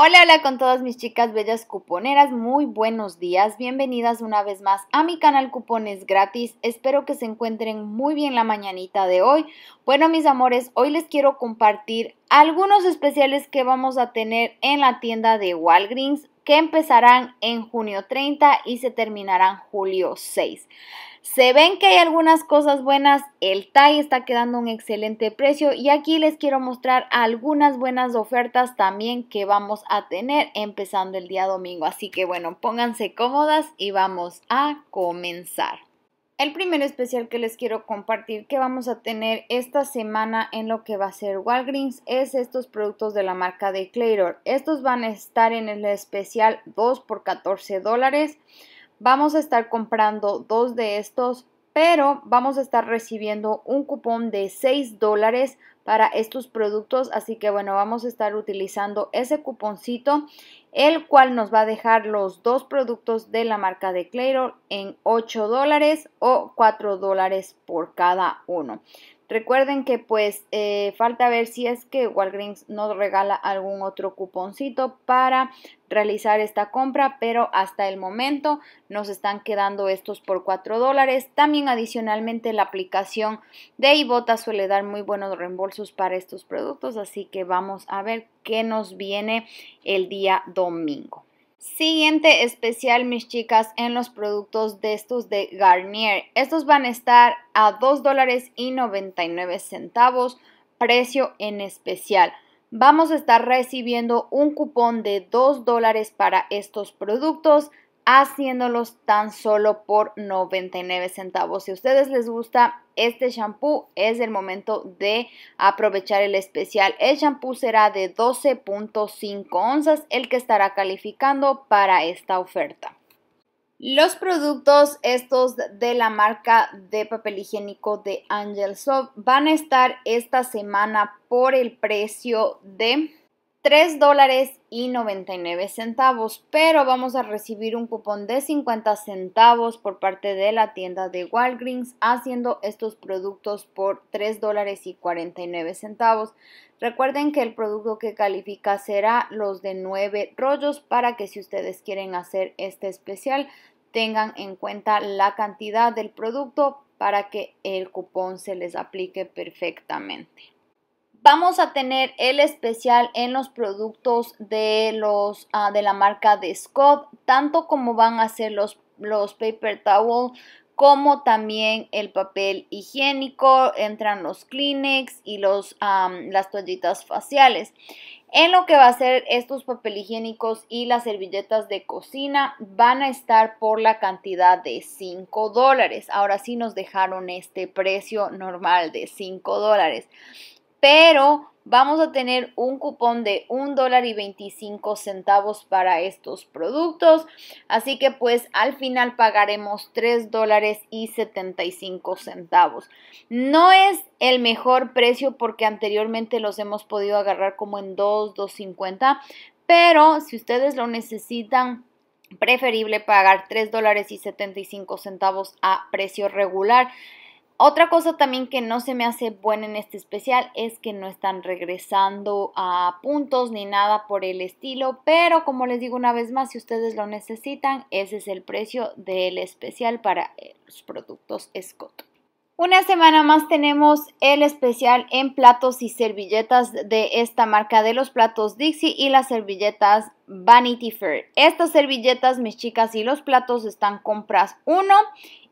Hola, hola con todas mis chicas bellas cuponeras, muy buenos días, bienvenidas una vez más a mi canal Cupones Gratis, espero que se encuentren muy bien la mañanita de hoy. Bueno mis amores, hoy les quiero compartir algunos especiales que vamos a tener en la tienda de Walgreens que empezarán en junio 30 y se terminarán julio 6. Se ven que hay algunas cosas buenas, el TAI está quedando un excelente precio y aquí les quiero mostrar algunas buenas ofertas también que vamos a tener empezando el día domingo. Así que bueno, pónganse cómodas y vamos a comenzar. El primer especial que les quiero compartir que vamos a tener esta semana en lo que va a ser Walgreens es estos productos de la marca de Estos van a estar en el especial 2 por 14 dólares. Vamos a estar comprando dos de estos, pero vamos a estar recibiendo un cupón de 6 dólares para estos productos. Así que bueno, vamos a estar utilizando ese cuponcito, el cual nos va a dejar los dos productos de la marca de Clairol en 8 dólares o 4 dólares por cada uno. Recuerden que pues eh, falta ver si es que Walgreens nos regala algún otro cuponcito para realizar esta compra, pero hasta el momento nos están quedando estos por 4 dólares. También adicionalmente la aplicación de Ibota suele dar muy buenos reembolsos para estos productos, así que vamos a ver qué nos viene el día domingo. Siguiente especial, mis chicas, en los productos de estos de Garnier. Estos van a estar a $2.99 dólares y centavos, precio en especial. Vamos a estar recibiendo un cupón de 2 dólares para estos productos haciéndolos tan solo por 99 centavos. Si a ustedes les gusta este shampoo, es el momento de aprovechar el especial. El shampoo será de 12.5 onzas, el que estará calificando para esta oferta. Los productos estos de la marca de papel higiénico de Angel Soft van a estar esta semana por el precio de 3 dólares y 99 centavos, pero vamos a recibir un cupón de 50 centavos por parte de la tienda de Walgreens haciendo estos productos por 3 dólares y 49 centavos. Recuerden que el producto que califica será los de 9 rollos para que si ustedes quieren hacer este especial tengan en cuenta la cantidad del producto para que el cupón se les aplique perfectamente. Vamos a tener el especial en los productos de, los, ah, de la marca de Scott, tanto como van a ser los, los paper towels como también el papel higiénico, entran los Kleenex y los, las toallitas faciales. En lo que va a ser estos papel higiénicos y las servilletas de cocina van a estar por la cantidad de 5 dólares. Ahora sí nos dejaron este precio normal de 5 dólares pero vamos a tener un cupón de $1.25 para estos productos. Así que pues al final pagaremos $3.75. dólares No es el mejor precio porque anteriormente los hemos podido agarrar como en dos 2.50. Pero si ustedes lo necesitan, preferible pagar $3.75 dólares a precio regular. Otra cosa también que no se me hace buena en este especial es que no están regresando a puntos ni nada por el estilo, pero como les digo una vez más, si ustedes lo necesitan, ese es el precio del especial para los productos Scott. Una semana más tenemos el especial en platos y servilletas de esta marca de los platos Dixie y las servilletas Vanity Fair. Estas servilletas, mis chicas, y los platos están compras 1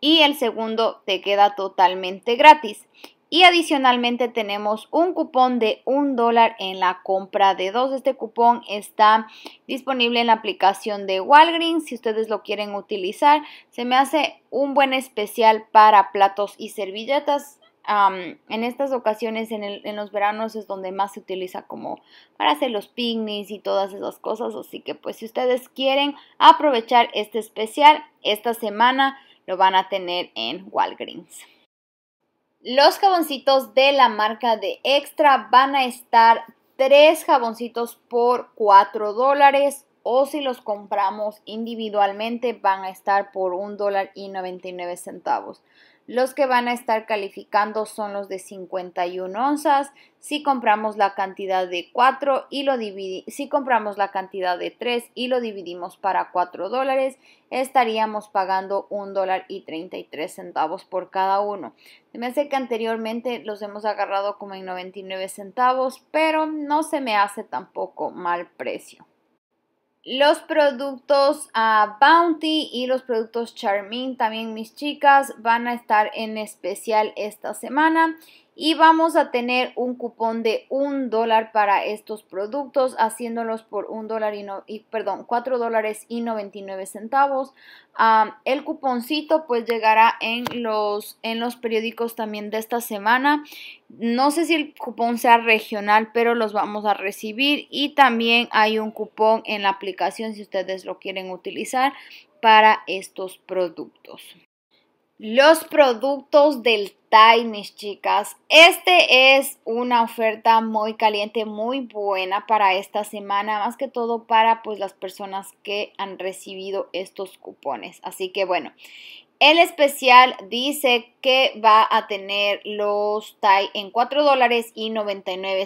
y el segundo te queda totalmente gratis. Y adicionalmente tenemos un cupón de un dólar en la compra de dos. Este cupón está disponible en la aplicación de Walgreens si ustedes lo quieren utilizar. Se me hace un buen especial para platos y servilletas. en estas ocasiones, en, en, los veranos, es donde más se utiliza como para hacer los picnics y todas esas cosas. Así que pues si ustedes quieren aprovechar este especial esta semana, lo van a tener en Walgreens. Los jaboncitos de la marca de Extra van a estar tres jaboncitos por 4 dólares o si los compramos individualmente van a estar por $1.99 dólar y 99 centavos. Los que van a estar calificando son los de 51 onzas. Si compramos la cantidad de 4 y lo si compramos la cantidad de 3 y lo dividimos para 4 dólares, estaríamos pagando 1 dólar y 33 centavos por cada uno. me hace que anteriormente los hemos agarrado como en 99 centavos, pero no se me hace tampoco mal precio. Los productos ah, Bounty y los productos Charmin, también mis chicas, van a estar en especial esta semana y vamos a tener un cupón de un dólar para estos productos haciéndolos por un dólar y, perdón cuatro y centavos ah, el cuponcito pues llegará en los en los periódicos también de esta semana no sé si el cupón sea regional pero los vamos a recibir y también hay un cupón en la aplicación si ustedes lo quieren utilizar para estos productos los productos del TAI, mis chicas. Este es una oferta muy caliente, muy buena para esta semana, más que todo para pues las personas que han recibido estos cupones. Así que bueno, el especial dice que va a tener los Thai en $4.99 dólares y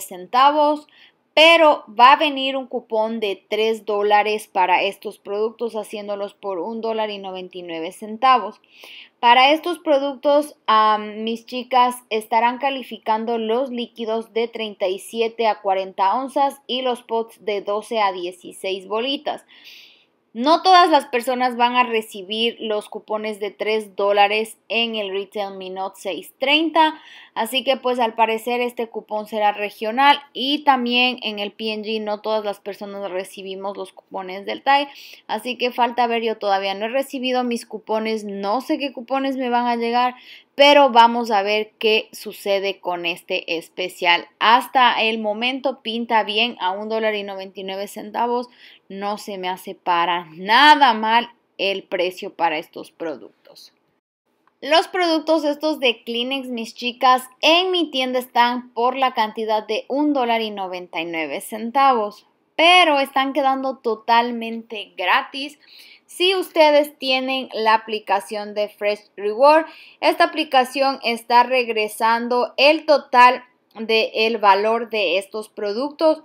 centavos pero va a venir un cupón de 3 dólares para estos productos haciéndolos por 1 dólar y 99 centavos. Para estos productos, mis chicas estarán calificando los líquidos de 37 a 40 onzas y los pots de 12 a 16 bolitas. No todas las personas van a recibir los cupones de 3 dólares en el Retail Minot 630, así que pues al parecer este cupón será regional y también en el PNG no todas las personas recibimos los cupones del TAI, así que falta ver, yo todavía no he recibido mis cupones, no sé qué cupones me van a llegar, pero vamos a ver qué sucede con este especial. Hasta el momento pinta bien a un dólar y centavos. No se me hace para nada mal el precio para estos productos. Los productos estos de Kleenex, mis chicas, en mi tienda están por la cantidad de un dólar y centavos, pero están quedando totalmente gratis si ustedes tienen la aplicación de Fresh Reward. Esta aplicación está regresando el total del valor de estos productos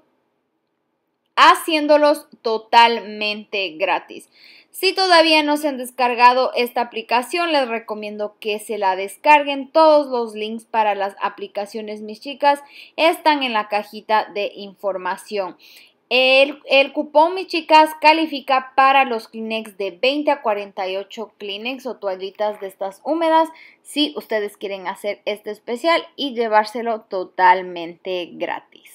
haciéndolos totalmente gratis. Si todavía no se han descargado esta aplicación, les recomiendo que se la descarguen. Todos los links para las aplicaciones, mis chicas, están en la cajita de información. El, cupón, mis chicas, califica para los Kleenex de 20 a 48 Kleenex o toallitas de estas húmedas si ustedes quieren hacer este especial y llevárselo totalmente gratis.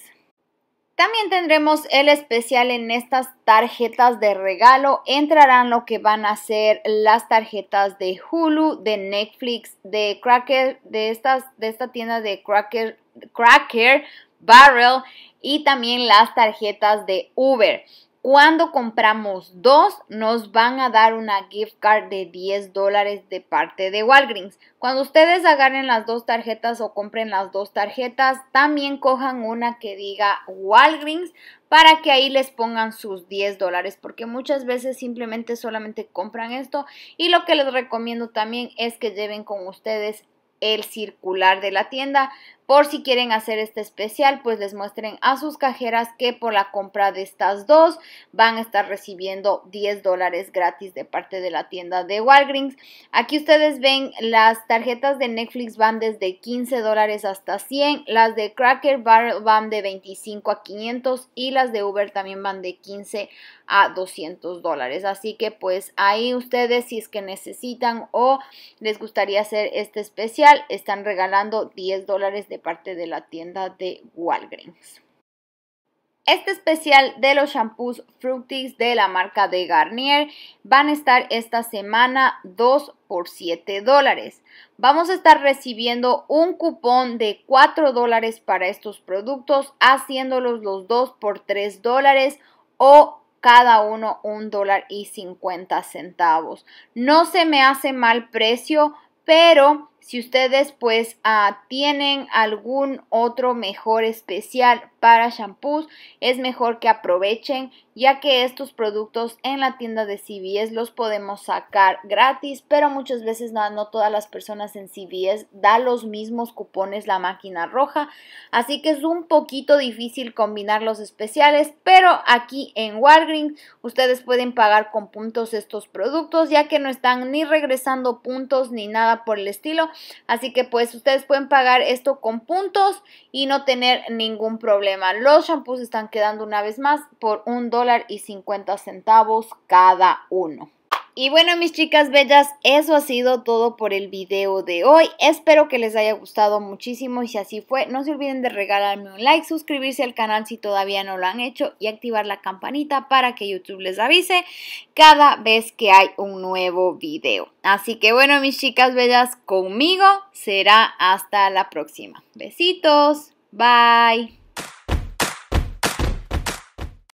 También tendremos el especial en estas tarjetas de regalo. Entrarán lo que van a ser las tarjetas de Hulu, de Netflix, de Cracker, de, de esta tienda de Cracker, Cracker Barrel y también las tarjetas de Uber. Cuando compramos dos, nos van a dar una gift card de 10 dólares de parte de Walgreens. Cuando ustedes agarren las dos tarjetas o compren las dos tarjetas, también cojan una que diga Walgreens para que ahí les pongan sus 10 dólares, porque muchas veces simplemente solamente compran esto. Y lo que les recomiendo también es que lleven con ustedes el circular de la tienda por si quieren hacer este especial, pues les muestren a sus cajeras que por la compra de estas dos van a estar recibiendo 10 dólares gratis de parte de la tienda de Walgreens. Aquí ustedes ven las tarjetas de Netflix van desde 15 dólares hasta 100, las de Cracker Barrel van de 25 a 500 y las de Uber también van de 15 a 200 dólares. Así que pues ahí ustedes si es que necesitan o les gustaría hacer este especial, están regalando 10 dólares de parte de la tienda de Walgreens. Este especial de los shampoos Fructis de la marca de Garnier van a estar esta semana 2 por 7 dólares. Vamos a estar recibiendo un cupón de 4 dólares para estos productos, haciéndolos los dos por 3 dólares o cada uno un dólar y 50 centavos. No se me hace mal precio, pero si ustedes pues ah, tienen algún otro mejor especial para shampoos, es mejor que aprovechen ya que estos productos en la tienda de CVS los podemos sacar gratis, pero muchas veces no, no todas las personas en CVS da los mismos cupones la máquina roja, así que es un poquito difícil combinar los especiales, pero aquí en Walgreens ustedes pueden pagar con puntos estos productos ya que no están ni regresando puntos ni nada por el estilo, Así que pues ustedes pueden pagar esto con puntos y no tener ningún problema. Los shampoos están quedando una vez más por un dólar y cincuenta centavos cada uno. Y bueno, mis chicas bellas, eso ha sido todo por el video de hoy. Espero que les haya gustado muchísimo y si así fue, no se olviden de regalarme un like, suscribirse al canal si todavía no lo han hecho y activar la campanita para que YouTube les avise cada vez que hay un nuevo video. Así que bueno, mis chicas bellas, conmigo será hasta la próxima. Besitos, bye.